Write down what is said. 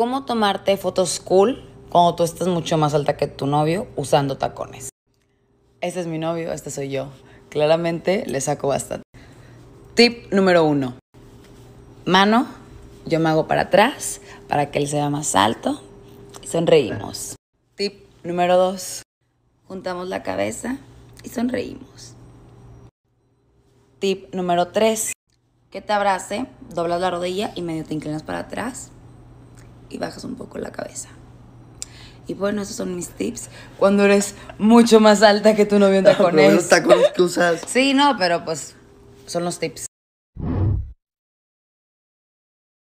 cómo tomarte fotos cool cuando tú estás mucho más alta que tu novio usando tacones. Este es mi novio, este soy yo. Claramente le saco bastante. Tip número uno. Mano, yo me hago para atrás para que él sea más alto. Y sonreímos. Tip número dos. Juntamos la cabeza y sonreímos. Tip número tres. Que te abrace, doblas la rodilla y medio te inclinas para atrás y bajas un poco la cabeza. Y bueno, esos son mis tips. Cuando eres mucho más alta que tu novio en tacones. Los tacones Sí, no, pero pues son los tips.